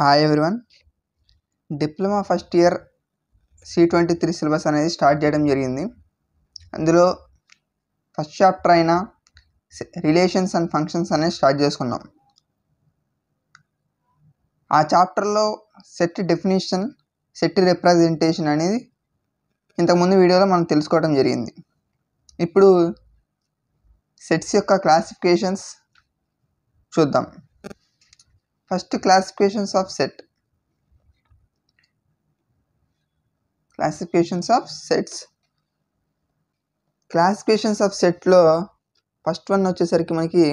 hi everyone diploma first year C twenty three syllabus అనేది start చేయడం జరిగింది అందులో ఫస్ట్ చాప్టర్ అయిన రిలేషన్స్ అండ్ ఫంక్షన్స్ అనేది స్టార్ట్ చేసుకున్నాం ఆ చాప్టర్లో సెట్ డెఫినేషన్ సెట్ రిప్రజెంటేషన్ అనేది ఇంతకుముందు వీడియోలో మనం తెలుసుకోవడం జరిగింది ఇప్పుడు సెట్స్ యొక్క క్లాసిఫికేషన్స్ చూద్దాం first classifications of set classifications of sets classifications of సెట్లో ఫస్ట్ వన్ వచ్చేసరికి మనకి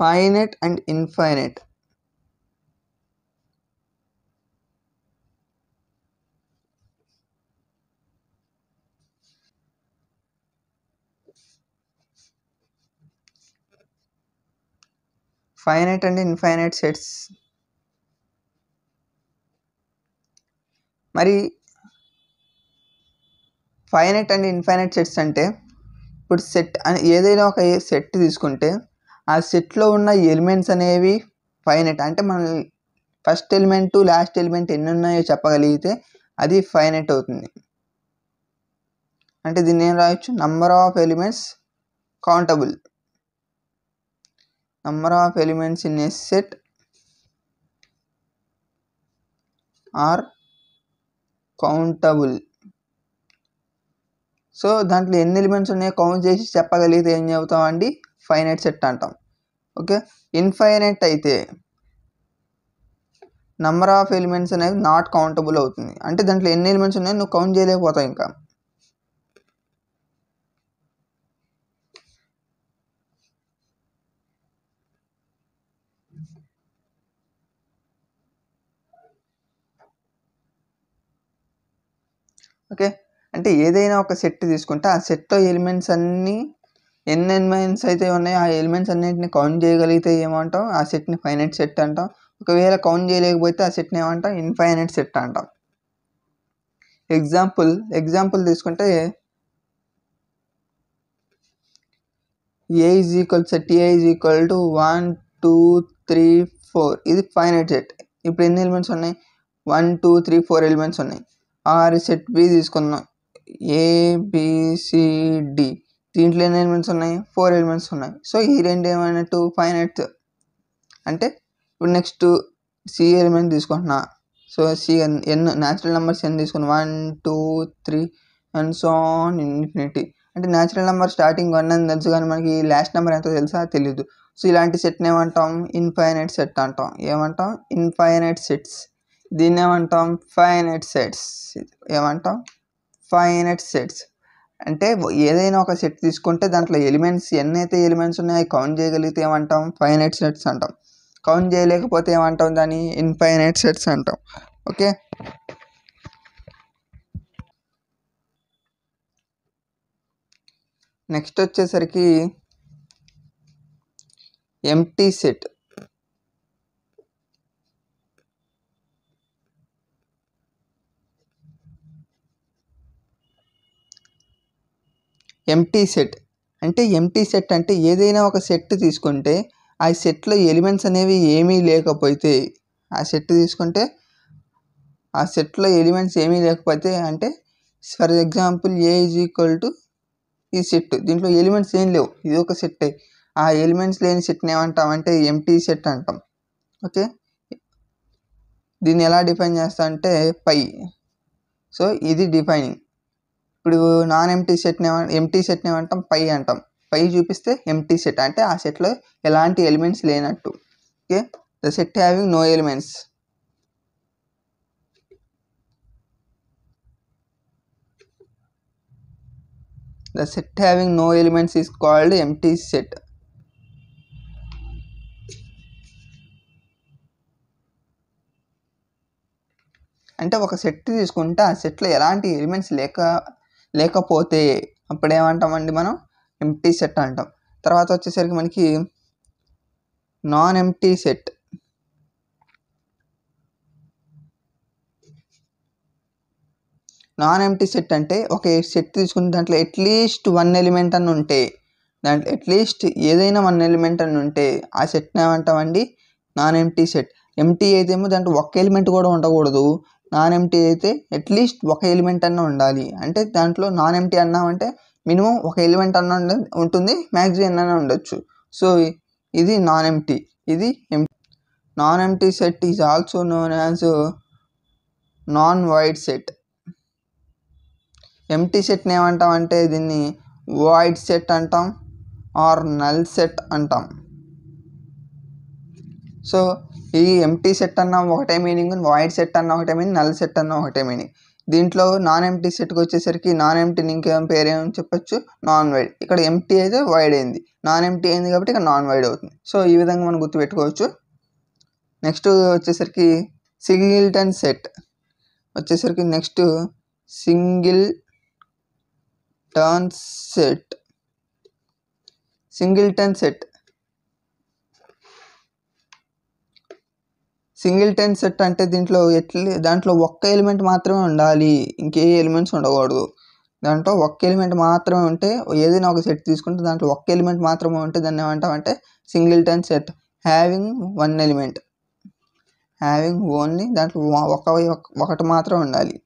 finite and infinite finite and infinite sets మరి ఫైనైట్ అండ్ ఇన్ఫైనైట్ సెట్స్ అంటే ఇప్పుడు సెట్ ఏదైనా ఒక సెట్ తీసుకుంటే ఆ సెట్లో ఉన్న ఎలిమెంట్స్ అనేవి ఫైనైట్ అంటే మనం ఫస్ట్ ఎలిమెంట్ లాస్ట్ ఎలిమెంట్ ఎన్ని ఉన్నాయో చెప్పగలిగితే అది ఫైనైట్ అవుతుంది అంటే దీన్ని ఏం రాయొచ్చు number of elements countable number of elements in S set are countable so దాంట్లో ఎన్ని ఎలిమెంట్స్ ఉన్నాయో కౌంట్ చేసి చెప్పగలిగితే ఏం చెబుతామండి ఫైనైట్ సెట్ అంటాం ఓకే ఇన్ఫైనైట్ అయితే నంబర్ ఆఫ్ ఎలిమెంట్స్ అనేది నాట్ కౌంటబుల్ అవుతుంది అంటే దాంట్లో ఎన్ని ఎలిమెంట్స్ ఉన్నాయో నువ్వు కౌంట్ చేయలేకపోతావు ఇంకా ఓకే అంటే ఏదైనా ఒక సెట్ తీసుకుంటే ఆ సెట్లో ఎలిమెంట్స్ అన్నీ ఎన్ని ఎలిమెంట్స్ అయితే ఉన్నాయో ఆ ఎలిమెంట్స్ అన్నింటిని కౌంట్ చేయగలిగితే ఏమంటాం ఆ సెట్ని ఫైనైట్ సెట్ అంటాం ఒకవేళ కౌంట్ చేయలేకపోతే ఆ సెట్ని ఏమంటాం ఇన్ఫైనైట్ సెట్ అంటాం ఎగ్జాంపుల్ ఎగ్జాంపుల్ తీసుకుంటే A is equal set A is equal to one two three four ఇది ఫైనైట్ సెట్ ఇప్పుడు ఎన్ని ఎలిమెంట్స్ ఉన్నాయి one two three four elements ఉన్నాయి ఆరు సెట్ బి తీసుకుందాం ఏబిసిడి దీంట్లో ఎన్ని ఎలిమెంట్స్ ఉన్నాయి ఫోర్ ఎలిమెంట్స్ ఉన్నాయి సో ఈ రెండు ఏమైనా ఫైవ్ ఎయిట్ అంటే ఇప్పుడు నెక్స్ట్ సి ఎలిమెంట్ తీసుకుంటున్నా so C N natural numbers ఎన్ని తీసుకున్నా one two three and so on infinity అంటే న్యాచురల్ నెంబర్ స్టార్టింగ్ వన్ అని తెలుసు కానీ మనకి లాస్ట్ నెంబర్ ఎంతో తెలుసా తెలియదు సో ఇలాంటి సెట్ని ఏమంటాం ఇన్ఫైనైట్ సెట్ అంటాం ఏమంటాం ఇన్ఫైనైట్ సెట్స్ దీన్ని ఏమంటాం ఫైనైట్ సెట్స్ ఏమంటాం ఫైనైట్ సెట్స్ అంటే ఏదైనా ఒక సెట్ తీసుకుంటే దాంట్లో ఎలిమెంట్స్ ఎన్ని అయితే ఎలిమెంట్స్ ఉన్నాయో కౌంట్ చేయగలిగితే ఏమంటాం ఫైనైట్ సెట్స్ అంటాం కౌంట్ చేయలేకపోతే ఏమంటాం దాన్ని ఇన్ఫైనైట్ సెట్స్ అంటాం ఓకే నెక్స్ట్ వచ్చేసరికి ఎంటీ సెట్ ఎంటీ సెట్ అంటే ఎంటీ సెట్ అంటే ఏదైనా ఒక సెట్ తీసుకుంటే ఆ సెట్లో ఎలిమెంట్స్ అనేవి ఏమీ లేకపోతే ఆ సెట్ తీసుకుంటే ఆ సెట్లో ఎలిమెంట్స్ ఏమీ లేకపోతే అంటే for example A is equal to ఈ సెట్ దీంట్లో ఎలిమెంట్స్ ఏం లేవు ఇది ఒక సెట్టే ఆ ఎలిమెంట్స్ లేని సెట్ని అంటే ఎంటీ సెట్ అంటాం ఓకే దీన్ని ఎలా డిఫైన్ చేస్తా అంటే పై సో ఇది డిఫైనింగ్ ఇప్పుడు నాన్ ఎంటీ సెట్ ఎంటీ సెట్ని ఏమంటాం పై అంటాం పై చూపిస్తే ఎంటీ సెట్ అంటే ఆ సెట్లో ఎలాంటి ఎలిమెంట్స్ లేనట్టు okay the set having no elements the set having no elements is called empty set అంటే ఒక సెట్ తీసుకుంటే ఆ సెట్లో ఎలాంటి ఎలిమెంట్స్ లేక లేకపోతే అప్పుడు ఏమంటామండి మనం ఎంటీ సెట్ అంటాం తర్వాత వచ్చేసరికి మనకి non empty set non empty set అంటే ఒక సెట్ తీసుకుని దాంట్లో అట్లీస్ట్ వన్ ఎలిమెంట్ అని ఉంటే దాంట్లో అట్లీస్ట్ ఏదైనా వన్ ఎలిమెంట్ అని ఉంటే ఆ సెట్ని ఏమంటామండి నాన్ ఎంటీ సెట్ ఎంటీ ఏదేమో దాంట్లో ఒక్క ఎలిమెంట్ కూడా ఉండకూడదు నాన్ ఎంటీ అయితే అట్లీస్ట్ ఒక ఎలిమెంట్ అన్న ఉండాలి అంటే దాంట్లో నాన్ ఎంటీ అన్నామంటే మినిమం ఒక ఎలిమెంట్ అన్న ఉంటుంది మ్యాక్సిమం ఎన్న ఉండొచ్చు సో ఇది నాన్ ఎంటీ ఇది non empty set is also known as non void set empty సెట్ని ఏమంటాం అంటే దీన్ని వైడ్ సెట్ అంటాం ఆర్ నల్ సెట్ అంటాం సో ఈ ఎంటీ సెట్ అన్న ఒకటే మీనింగ్ వైడ్ సెట్ అన్న ఒకటే మీనింగ్ నల్ సెట్ అన్న ఒకటే మీనింగ్ దీంట్లో నాన్ ఎంటీ సెట్కి వచ్చేసరికి నాన్ ఎంటీని ఇంకేం ఏమని చెప్పొచ్చు నాన్ వైడ్ ఇక్కడ ఎంటీ అయితే వైడ్ అయింది నాన్ ఎంటీ అయింది కాబట్టి ఇక్కడ నాన్ వైడ్ అవుతుంది సో ఈ విధంగా మనం గుర్తుపెట్టుకోవచ్చు నెక్స్ట్ వచ్చేసరికి సింగిల్టన్ సెట్ వచ్చేసరికి next singleton set singleton set singleton set అంటే దీంట్లో ఎట్లా దాంట్లో ఒక్క ఎలిమెంట్ మాత్రమే ఉండాలి ఇంకే ఎలిమెంట్స్ ఉండకూడదు దాంట్లో ఒక్క ఎలిమెంట్ మాత్రమే ఉంటే ఏదైనా ఒక సెట్ తీసుకుంటే దాంట్లో ఒక్క ఎలిమెంట్ మాత్రమే ఉంటే దాన్ని ఏమంటామంటే టెన్ set having one element having only దాంట్లో ఒక ఒకటి మాత్రం ఉండాలి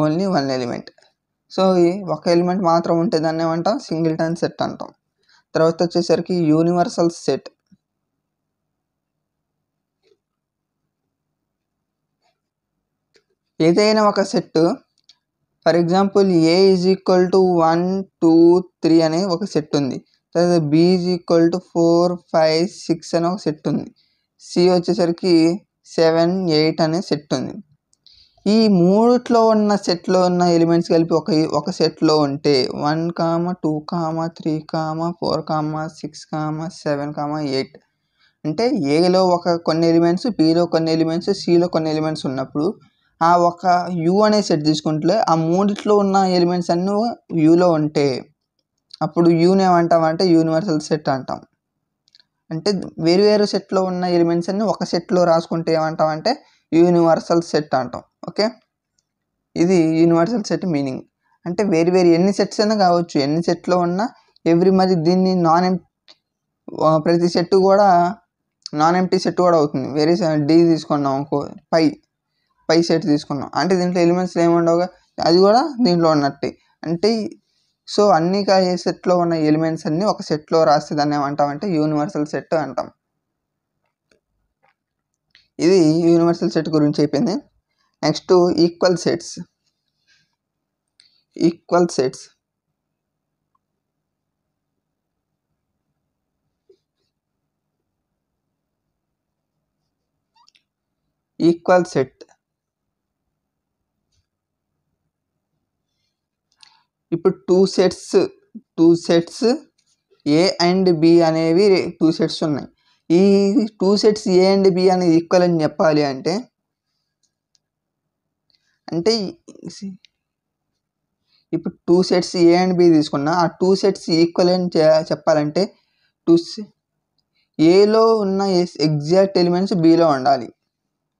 ఓన్లీ వన్ ఎలిమెంట్ సో ఈ ఒక ఎలిమెంట్ మాత్రం ఉంటే దాన్ని ఏమంటాం టెన్ సెట్ అంటాం తర్వాత వచ్చేసరికి యూనివర్సల్ సెట్ ఏదైనా ఒక set for example A is equal to one two three అనే ఒక సెట్ ఉంది తర్వాత B is equal to four five six అనే ఒక సెట్ ఉంది సి వచ్చేసరికి సెవెన్ ఎయిట్ అనే సెట్ ఉంది ఈ మూడిట్లో ఉన్న సెట్లో ఉన్న ఎలిమెంట్స్ కలిపి ఒక ఒక సెట్లో ఉంటే one comma two comma three comma four comma six comma seven comma eight అంటే ఏలో ఒక కొన్ని ఎలిమెంట్స్ బిలో కొన్ని ఎలిమెంట్స్ సిలో కొన్ని ఎలిమెంట్స్ ఉన్నప్పుడు ఆ ఒక యూ అనే సెట్ తీసుకుంటే ఆ మూడిట్లో ఉన్న ఎలిమెంట్స్ అన్నీ యూలో ఉంటే అప్పుడు యూని ఏమంటామంటే యూనివర్సల్ సెట్ అంటాం అంటే వేరు వేరు సెట్లో ఉన్న ఎలిమెంట్స్ అన్ని ఒక సెట్లో రాసుకుంటే ఏమంటామంటే యూనివర్సల్ సెట్ అంటాం ఓకే ఇది యూనివర్సల్ సెట్ మీనింగ్ అంటే వేరు వేరు ఎన్ని సెట్స్ అయినా కావచ్చు ఎన్ని సెట్లో ఉన్నా ఎవ్రీ మరి దీన్ని నాన్ ఎం ప్రతి సెట్ కూడా నాన్ ఎంటీ సెట్ కూడా అవుతుంది వేరే డి తీసుకున్నాం అనుకో పై పై సెట్ తీసుకున్నాం అంటే దీంట్లో ఎలిమెంట్స్ ఏముండవుగా అది కూడా దీంట్లో ఉన్నట్టే అంటే సో అన్ని ఏ సెట్లో ఉన్న ఎలిమెంట్స్ అన్నీ ఒక సెట్లో రాస్తే దాన్ని అంటే యూనివర్సల్ సెట్ అంటాం ఇది యూనివర్సల్ సెట్ గురించి అయిపోయింది next equal sets equal sets equal set ఇప్పుడు two sets two sets A and B అనేవి టూ సెట్స్ ఉన్నాయి ఈ two sets A and B అనేది ఈక్వల్ అని చెప్పాలి అంటే అంటే ఇప్పుడు two sets A and B తీసుకున్నా ఆ టూ సెట్స్ ఈక్వల్ అని చెప్పాలంటే టూ ఏలో ఉన్న ఎగ్జాక్ట్ ఎలిమెంట్స్ బీలో ఉండాలి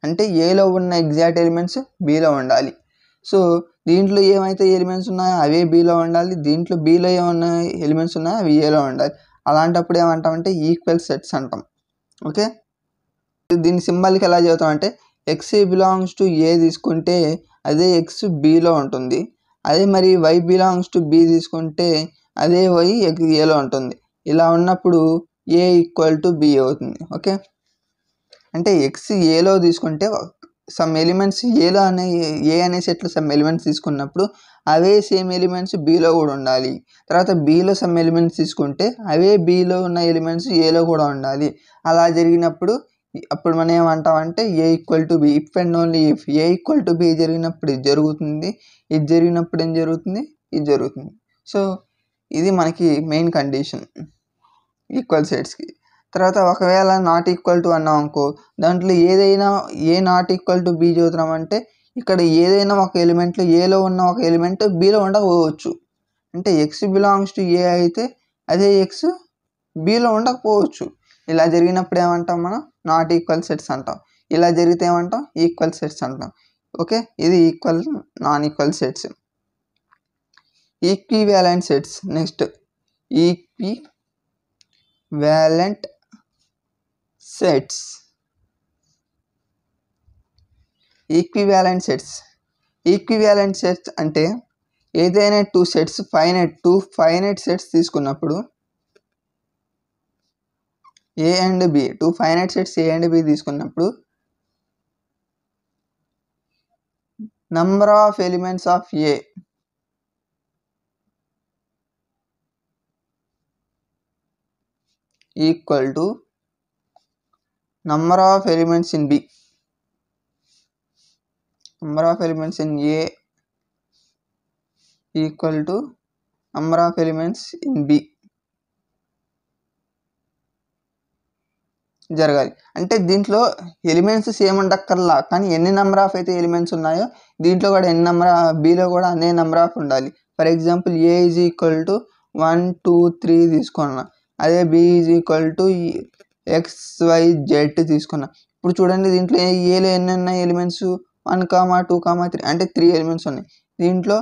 అంటే ఏలో ఉన్న ఎగ్జాక్ట్ ఎలిమెంట్స్ బీలో ఉండాలి సో దీంట్లో ఏమైతే ఎలిమెంట్స్ ఉన్నాయో అవే బీలో ఉండాలి దీంట్లో బీలో ఏమన్నా ఎలిమెంట్స్ ఉన్నాయో అవి ఏలో ఉండాలి అలాంటప్పుడు ఏమంటామంటే ఈక్వల్ సెట్స్ అంటాం ఓకే దీని సింబల్కి ఎలా చెబుతామంటే ఎక్స్ బిలాంగ్స్ టు ఏ తీసుకుంటే అదే ఎక్స్ బీలో ఉంటుంది అదే మరి వై బిలాంగ్స్ టు బి తీసుకుంటే అదే వై ఏలో ఉంటుంది ఇలా ఉన్నప్పుడు ఏ ఈక్వల్ టు బి అవుతుంది ఓకే అంటే ఎక్స్ ఏలో తీసుకుంటే సమ్ ఎలిమెంట్స్ ఏలో అనే ఏ అనే సెట్లో సమ్ ఎలిమెంట్స్ తీసుకున్నప్పుడు అవే సేమ్ ఎలిమెంట్స్ బీలో కూడా ఉండాలి తర్వాత బీలో సమ్ ఎలిమెంట్స్ తీసుకుంటే అవే బీలో ఉన్న ఎలిమెంట్స్ ఏలో కూడా ఉండాలి అలా జరిగినప్పుడు అప్పుడు మనం ఏమంటామంటే A equal to B if and only if A equal to B జరిగినప్పుడు ఇది జరుగుతుంది ఇది జరిగినప్పుడు ఏం జరుగుతుంది ఇది జరుగుతుంది సో ఇది మనకి మెయిన్ కండిషన్ ఈక్వల్ సెట్స్కి తర్వాత ఒకవేళ నాట్ ఈక్వల్ టు అన్నాం అనుకో దాంట్లో ఏదైనా A not equal to B చదువుతున్నాం అంటే ఇక్కడ ఏదైనా ఒక ఎలిమెంట్లో ఏలో ఉన్న ఒక ఎలిమెంట్ బీలో ఉండకపోవచ్చు అంటే ఎక్స్ బిలాంగ్స్ టు ఏ అయితే అదే ఎక్స్ బీలో ఉండకపోవచ్చు ఇలా జరిగినప్పుడు ఏమంటాం మనం నాట్ ఈక్వల్ సెట్స్ అంటాం ఇలా జరిగితే ఏమంటాం ఈక్వల్ సెట్స్ అంటాం ఓకే ఇది ఈక్వల్ నాన్ ఈక్వల్ సెట్స్ వ్యాలెంట్ sets next equivalent sets equivalent sets equivalent sets అంటే ఏదైనా two sets finite two finite sets తీసుకున్నప్పుడు A and B two finite sets A and B తీసుకున్నప్పుడు number of elements of A equal to number of elements in B number of elements in A equal to number of elements in B జరగాలి అంటే దీంట్లో elements same ఉండక్కర్లా కానీ ఎన్ని number of అయితే elements ఉన్నాయో దీంట్లో కూడా ఎన్ని నెంబర్ బీలో కూడా అనే నెంబర్ ఆఫ్ ఉండాలి for example A is equal to one two three తీసుకున్నా అదే B is equal to X Y Z తీసుకున్నా ఇప్పుడు చూడండి దీంట్లో ఏలో ఎన్ని ఉన్నాయి elements one comma two comma three అంటే త్రీ ఎలిమెంట్స్ ఉన్నాయి దీంట్లో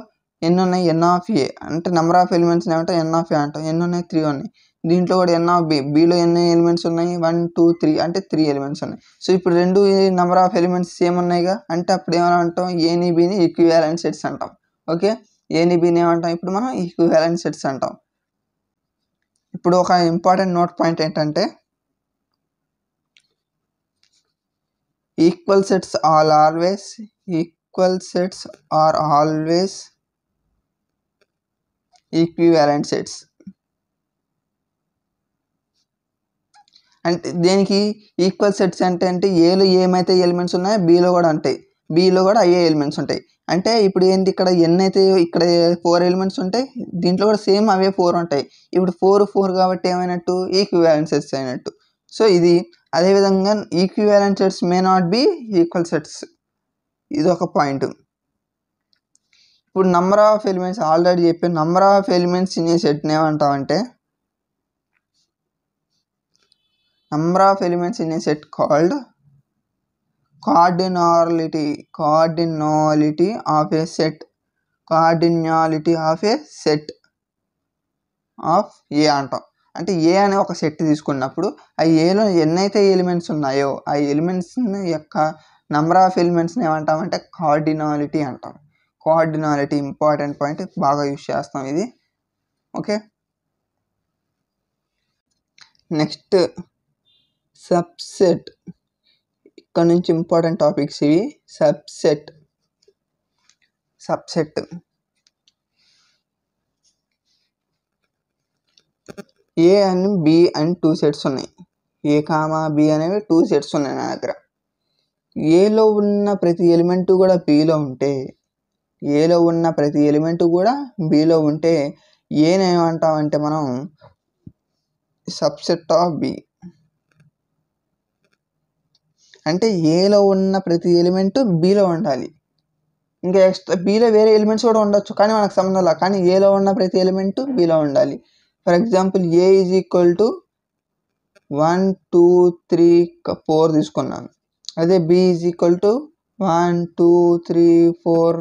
ఎన్ని ఉన్నాయి ఎన్ ఆఫ్ ఏ అంటే నెంబర్ ఆఫ్ ఎలిమెంట్స్ ఏమంటాం ఎన్ ఆఫ్ ఏ అంటాం ఎన్ని ఉన్నాయి త్రీ ఉన్నాయి దీంట్లో కూడా ఎన్ ఆఫ్ బి బీలో ఎన్ని ఎలిమెంట్స్ ఉన్నాయి వన్ టూ త్రీ అంటే త్రీ ఎలిమెంట్స్ ఉన్నాయి సో ఇప్పుడు రెండు నెంబర్ ఆఫ్ ఎలిమెంట్స్ సేమ్ ఉన్నాయిగా అంటే అప్పుడు ఏమైనా అంటాం ఏని బిని ఈక్వివాలెంట్ సెట్స్ అంటాం ఓకే ఏని బిని ఏమంటాం ఇప్పుడు మనం ఈక్వివాలెంట్ సెట్స్ అంటాం ఇప్పుడు ఒక ఇంపార్టెంట్ నోట్ పాయింట్ ఏంటంటే equal sets all always equal sets are always equivalent sets అంటే దీనికి ఈక్వల్ సెట్స్ అంటే అంటే ఏలో ఏమైతే ఎలిమెంట్స్ ఉన్నాయో బీలో కూడా ఉంటాయి బీలో కూడా అయ్యే ఎలిమెంట్స్ ఉంటాయి అంటే ఇప్పుడు ఏంటి ఇక్కడ ఎన్ అయితే ఇక్కడ ఫోర్ ఎలిమెంట్స్ ఉంటాయి దీంట్లో కూడా సేమ్ అవే ఫోర్ ఉంటాయి ఇప్పుడు ఫోర్ ఫోర్ కాబట్టి ఏమైనట్టు ఈక్వి సెట్స్ అయినట్టు సో ఇది అదేవిధంగా equivalent sets may not be equal sets ఇది ఒక పాయింట్ ఇప్పుడు నంబర్ ఆఫ్ ఎలిమెంట్స్ ఆల్రెడీ చెప్పి number of elements in A సెట్ని ఏమంటామంటే number of elements in A set called cardinality cardinality of A set cardinality of A set of A అంటాం అంటే ఏ అనే ఒక సెట్ తీసుకున్నప్పుడు ఆ ఏలో ఎన్నైతే ఎలిమెంట్స్ ఉన్నాయో ఆ ఎలిమెంట్స్ యొక్క నంబర్ ఆఫ్ ఎలిమెంట్స్ని ఏమంటామంటే కార్డినాలిటీ అంటాం కార్డినాలిటీ ఇంపార్టెంట్ పాయింట్ బాగా యూజ్ చేస్తాం ఇది ఓకే నెక్స్ట్ సబ్సెట్ ఇక్కడ నుంచి ఇంపార్టెంట్ టాపిక్స్ ఇవి subset subset A and B and two sets ఉన్నాయి ఏ కామా బి అనేవి టూ సెట్స్ ఉన్నాయి నా దగ్గర ఏలో ఉన్న ప్రతి ఎలిమెంటు కూడా బీలో ఉంటే ఏలో ఉన్న ప్రతి ఎలిమెంటు కూడా బీలో ఉంటే ఏనేమంటామంటే మనం సబ్సెట్ ఆఫ్ బి అంటే ఏలో ఉన్న ప్రతి ఎలిమెంటు బీలో ఉండాలి ఇంకా ఎక్స్ట్రా బీలో వేరే ఎలిమెంట్స్ కూడా ఉండొచ్చు కానీ మనకు సంబంధం కానీ ఏలో ఉన్న ప్రతి ఎలిమెంటు బీలో ఉండాలి for example A is equal to one two three four తీసుకున్నాను అదే B is equal to one two three four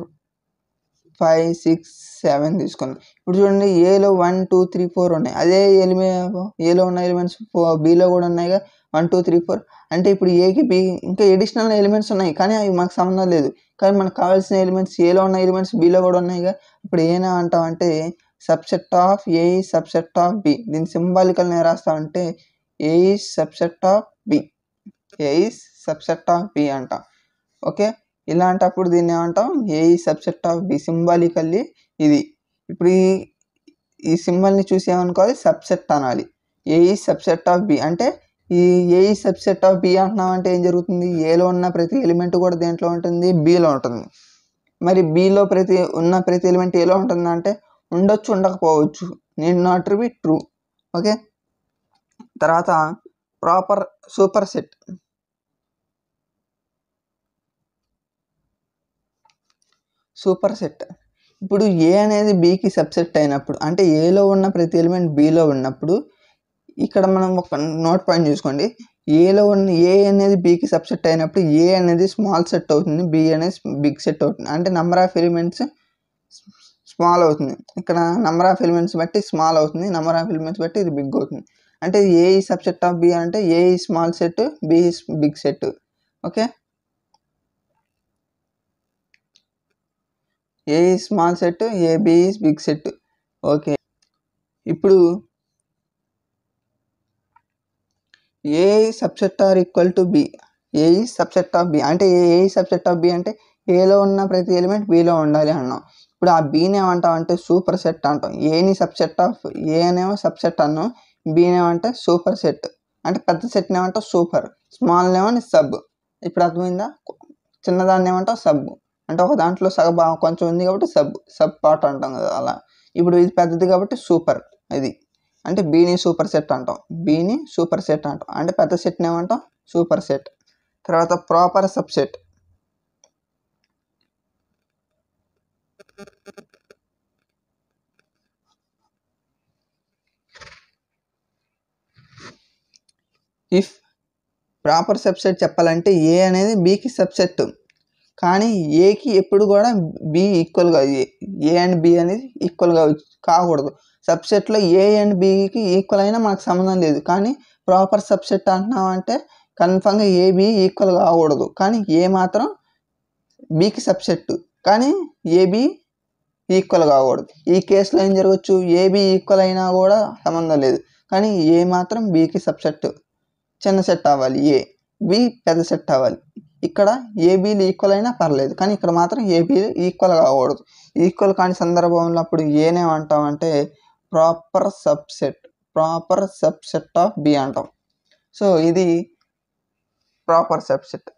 five six seven తీసుకున్నాను ఇప్పుడు చూడండి ఏలో వన్ టూ త్రీ ఫోర్ ఉన్నాయి అదే ఎలిమె ఏలో ఉన్న ఎలిమెంట్స్ బీలో కూడా ఉన్నాయిగా వన్ టూ త్రీ ఫోర్ అంటే ఇప్పుడు ఏకి బి ఇంకా ఎడిషనల్ ఎలిమెంట్స్ ఉన్నాయి కానీ అవి మాకు సంబంధం లేదు కానీ మనకు కావాల్సిన ఎలిమెంట్స్ ఏలో ఉన్న ఎలిమెంట్స్ బీలో కూడా ఉన్నాయిగా ఇప్పుడు ఏనా అంటే subset of A subset of B దీని సింబాలికల్ నేను రాస్తామంటే A subset of B A subset of B అంట ఓకే ఇలాంటప్పుడు దీన్ని ఏమంటాం A subset of B symbolically ఇది ఇప్పుడు ఈ ఈ సింబల్ని చూసి ఏమనుకోవాలి సబ్సెట్ అనాలి ఏ సబ్సెట్ ఆఫ్ బి అంటే ఈ ఏ సబ్సెట్ ఆఫ్ బి అంటే ఏం జరుగుతుంది ఏలో ఉన్న ప్రతి ఎలిమెంట్ కూడా దేంట్లో ఉంటుంది బీలో ఉంటుంది మరి బీలో ప్రతి ఉన్న ప్రతి ఎలిమెంట్ ఏలో ఉంటుంది అంటే ఉండొచ్చు ఉండకపోవచ్చు నేను నాట్ బి ట్రూ ఓకే తర్వాత proper super set super set ఇప్పుడు ఏ అనేది బీకి సబ్సెట్ అయినప్పుడు అంటే ఏలో ఉన్న ప్రతి ఎలిమెంట్ బీలో ఉన్నప్పుడు ఇక్కడ మనం ఒక నోట్ పాయింట్ చూసుకోండి ఏలో ఉన్న ఏ అనేది బీకి సబ్సెట్ అయినప్పుడు ఏ అనేది స్మాల్ సెట్ అవుతుంది బి అనేది బిగ్ సెట్ అవుతుంది అంటే నెంబర్ ఆఫ్ ఎలిమెంట్స్ స్మాల్ అవుతుంది ఇక్కడ నెంబర్ ఆఫ్ ఎలిమెంట్స్ బట్టి స్మాల్ అవుతుంది నెంబర్ ఆఫ్ ఎలిమెంట్స్ బట్టి ఇది బిగ్ అవుతుంది అంటే ఏ ఈ సబ్సెట్ ఆఫ్ బి అంటే A is small set B is big set okay A is small set A B is big set okay ఇప్పుడు A subset or equal to B A subset of B అంటే A subset of B అంటే ఏలో ఉన్న ప్రతి element below ఉండాలి అన్నాం ఇప్పుడు ఆ బీని ఏమంటాం అంటే సూపర్ సెట్ అంటాం ఏని సబ్సెట్ ఆఫ్ ఏనేమో సబ్సెట్ అన్నాం బీనేమంటే సూపర్ సెట్ అంటే పెద్ద సెట్ ఏమంటావు సూపర్ స్మాల్ అని సబ్ ఇప్పుడు అర్థమైందా చిన్నదాన్ని ఏమంటావు సబ్ అంటే ఒక దాంట్లో సగ కొంచెం ఉంది కాబట్టి సబ్ సబ్ పార్ట్ అంటాం కదా అలా ఇప్పుడు ఇది పెద్దది కాబట్టి సూపర్ ఇది అంటే బీని సూపర్ సెట్ అంటాం బీని సూపర్ సెట్ అంటాం అంటే పెద్ద సెట్ని ఏమంటాం సూపర్ సెట్ తర్వాత proper subset if proper subset చెప్పాలంటే ఏ అనేది బీకి సబ్సెట్ కానీ ఏకి ఎప్పుడు కూడా బి ఈక్వల్గా ఏ అండ్ బి అనేది ఈక్వల్గా కాకూడదు సబ్సెట్లో ఏ అండ్ బికి ఈక్వల్ అయినా మనకు సంబంధం లేదు కానీ ప్రాపర్ సబ్సెట్ అంటున్నామంటే కన్ఫామ్గా ఏ బి ఈక్వల్ కాకూడదు కానీ ఏ మాత్రం బీకి సబ్సెట్ కానీ ఏబి ఈక్వల్ కాకూడదు ఈ కేసులో ఏం జరగచ్చు ఏబి ఈక్వల్ అయినా కూడా సంబంధం లేదు కానీ ఏ మాత్రం బీకి సబ్సెట్ చిన్న సెట్ అవ్వాలి ఏ బి పెద్ద సెట్ అవ్వాలి ఇక్కడ ఏబీలు ఈక్వల్ అయినా పర్లేదు కానీ ఇక్కడ మాత్రం ఏబీలు ఈక్వల్ కాకూడదు ఈక్వల్ కాని సందర్భంలో అప్పుడు అంటే proper subset proper subset of B అంటాం సో ఇది ప్రాపర్ సబ్సెట్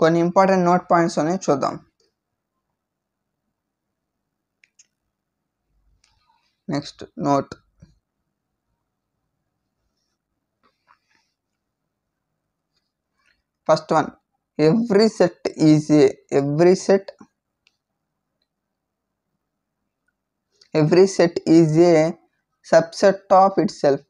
కొన్ని ఇంపార్టెంట్ నోట్ పాయింట్స్ అనేవి చూద్దాం next note first one every set is a every set every set is a subset of itself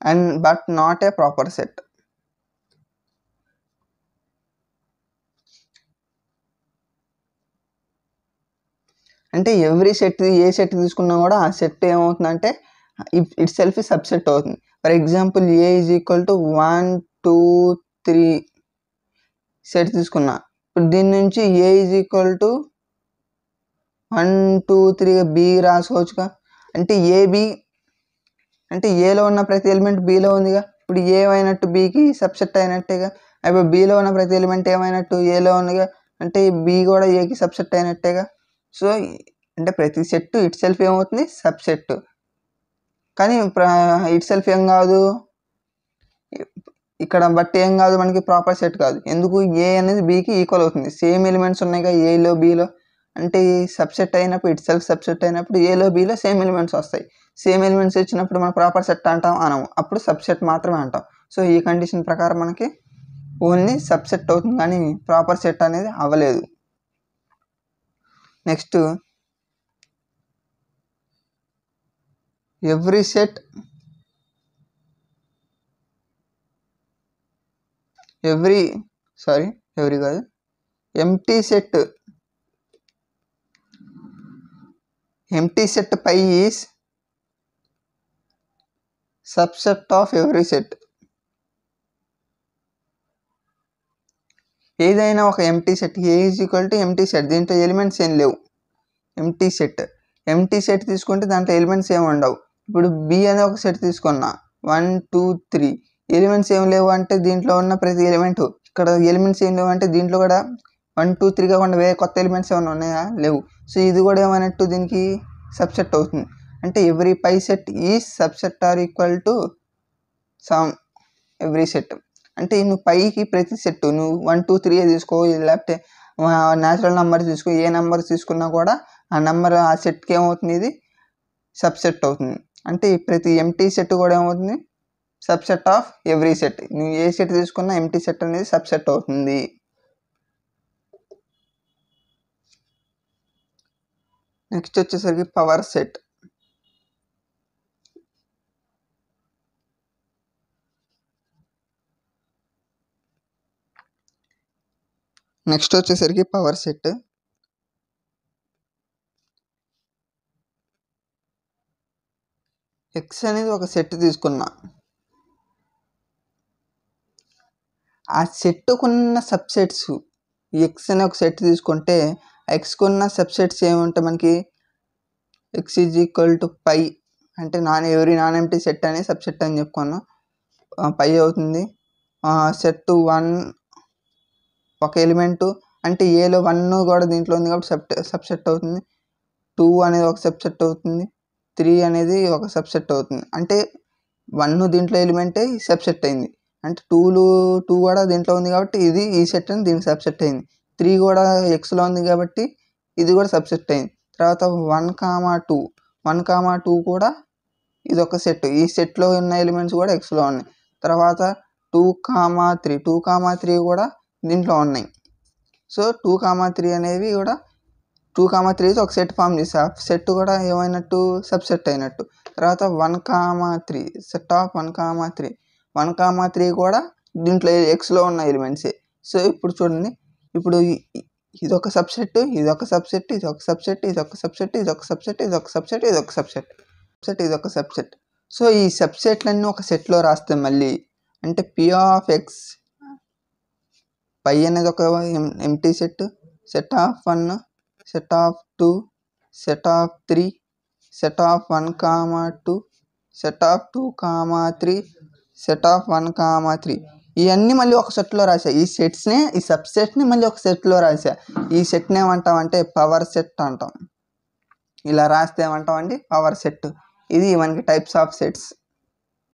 and but not a proper set అంటే every set ఏ set తీసుకున్నా కూడా ఆ set ఏమవుతుందంటే itself subset అవుతుంది for example A is equal to one two three set తీసుకున్నా ఇప్పుడు దీని నుంచి A is equal to one two three B రాసుకోవచ్చుగా అంటే ఏబి అంటే ఏలో ఉన్న ప్రతి ఎలిమెంట్ బీలో ఉందిగా ఇప్పుడు ఏ అయినట్టు బీకి సబ్సెట్ అయినట్టేగా అయిపోయి బీలో ఉన్న ప్రతి ఎలిమెంట్ ఏమైనట్టు ఏలో ఉందిగా అంటే బి కూడా ఏకి సబ్సెట్ అయినట్టేగా సో అంటే ప్రతి సెట్ ఇట్ సెల్ఫ్ ఏమవుతుంది సబ్ సెట్ కానీ ఇట్ సెల్ఫ్ ఏం కాదు ఇక్కడ బట్టి ఏం కాదు మనకి ప్రాపర్ సెట్ కాదు ఎందుకు ఏ అనేది బీకి ఈక్వల్ అవుతుంది సేమ్ ఎలిమెంట్స్ ఉన్నాయిగా ఏలో బీలో అంటే సబ్సెట్ అయినప్పుడు ఇట్ సెల్ఫ్ సబ్సెట్ అయినప్పుడు ఏలో బీలో సేమ్ ఎలిమెంట్స్ వస్తాయి సేమ్ ఎలిమెంట్స్ ఇచ్చినప్పుడు మనం ప్రాపర్ సెట్ అంటాం అనము అప్పుడు సబ్సెట్ మాత్రమే అంటాం సో ఈ కండిషన్ ప్రకారం మనకి ఓన్లీ సబ్సెట్ అవుతుంది కానీ ప్రాపర్ సెట్ అనేది అవ్వలేదు next to every set every sorry every guy empty set empty set pi is subset of every set ఏదైనా ఒక empty set A is equal to empty set దీంట్లో elements ఏం లేవు empty set empty set తీసుకుంటే దాంట్లో elements ఏమి ఉండవు ఇప్పుడు బి అనే ఒక సెట్ తీసుకున్నా వన్ టూ త్రీ ఎలిమెంట్స్ ఏం లేవు అంటే దీంట్లో ఉన్న ప్రతి ఎలిమెంట్ ఇక్కడ ఎలిమెంట్స్ ఏం లేవు అంటే దీంట్లో కూడా వన్ టూ త్రీ కాకుండా వేరే కొత్త ఎలిమెంట్స్ ఏమైనా ఉన్నాయా లేవు సో ఇది కూడా ఏమైనట్టు దీనికి సబ్సెట్ అవుతుంది అంటే ఎవ్రీ పై సెట్ ఈ subset or equal to some every set అంటే నువ్వు పైకి ప్రతి సెట్ నువ్వు వన్ టూ త్రీ తీసుకో లేకపోతే న్యాచురల్ నెంబర్ తీసుకో ఏ నెంబర్ తీసుకున్నా కూడా ఆ నెంబర్ ఆ సెట్కి ఏమవుతుంది ఇది సబ్సెట్ అవుతుంది అంటే ప్రతి ఎంటీ సెట్ కూడా ఏమవుతుంది సబ్సెట్ ఆఫ్ ఎవ్రీ సెట్ నువ్వు ఏ సెట్ తీసుకున్నా ఎంటీ సెట్ అనేది సబ్సెట్ అవుతుంది నెక్స్ట్ వచ్చేసరికి పవర్ సెట్ నెక్స్ట్ వచ్చేసరికి పవర్ సెట్ ఎక్స్ అనేది ఒక సెట్ తీసుకున్నా ఆ సెట్కున్న సబ్సెట్స్ ఎక్స్ అనే ఒక సెట్ తీసుకుంటే ఎక్స్కున్న సబ్సెట్స్ ఏముంటాయి మనకి X is equal to phi అంటే నాన్ ఎవరి నాన్ ఎంటీ సెట్ అనే సబ్సెట్ అని చెప్పుకున్నాను పై అవుతుంది సెట్ వన్ ఒక ఎలిమెంటు అంటే ఏలో వన్ కూడా దీంట్లో ఉంది కాబట్టి సబ్ సబ్సెట్ అవుతుంది టూ అనేది ఒక సబ్సెట్ అవుతుంది త్రీ అనేది ఒక సబ్సెట్ అవుతుంది అంటే వన్ దీంట్లో ఎలిమెంటే సబ్సెట్ అయింది అంటే టూలు టూ కూడా దీంట్లో ఉంది కాబట్టి ఇది ఈ సెట్ అని దీనికి సబ్సెట్ అయింది త్రీ కూడా ఎక్స్లో ఉంది కాబట్టి ఇది కూడా సబ్సెట్ అయింది తర్వాత one comma two one comma two కూడా ఇది ఒక సెట్ ఈ సెట్లో ఉన్న ఎలిమెంట్స్ కూడా ఎక్స్లో ఉన్నాయి తర్వాత two comma three two comma three కూడా దీంట్లో ఉన్నాయి సో టూ కామా త్రీ అనేవి కూడా టూ కామా త్రీ ఒక సెట్ ఫామ్ చేసి ఆ సెట్ కూడా ఏమైనట్టు సబ్సెట్ అయినట్టు తర్వాత one comma three set of one comma three one comma three కూడా దీంట్లో ఎక్స్లో ఉన్న ఎలిమెంట్సే సో ఇప్పుడు చూడండి ఇప్పుడు ఇది ఒక సబ్సెట్ ఇది ఒక సబ్సెట్ ఇది ఒక సబ్సెట్ ఇది ఒక సబ్సెట్ ఇది ఒక సబ్సెట్ ఇది ఒక సబ్సెట్ ఇది ఒక సబ్సెట్ సబ్సెట్ ఇది ఒక సబ్సెట్ సో ఈ సబ్సెట్లన్నీ ఒక సెట్లో రాస్తే మళ్ళీ అంటే పి ఆఫ్ ఎక్స్ పై అనేది ఒక empty set set of one set of two set of three set of one comma two set of two comma three set of one comma three ఇవన్నీ మళ్ళీ ఒక సెట్లో రాశా ఈ సెట్స్నే ఈ సబ్ సెట్ని మళ్ళీ ఒక సెట్లో రాశా ఈ సెట్ని ఏమంటాం అంటే పవర్ సెట్ అంటాం ఇలా రాస్తే ఏమంటాం అండి పవర్ సెట్ ఇది మనకి టైప్స్ ఆఫ్ సెట్స్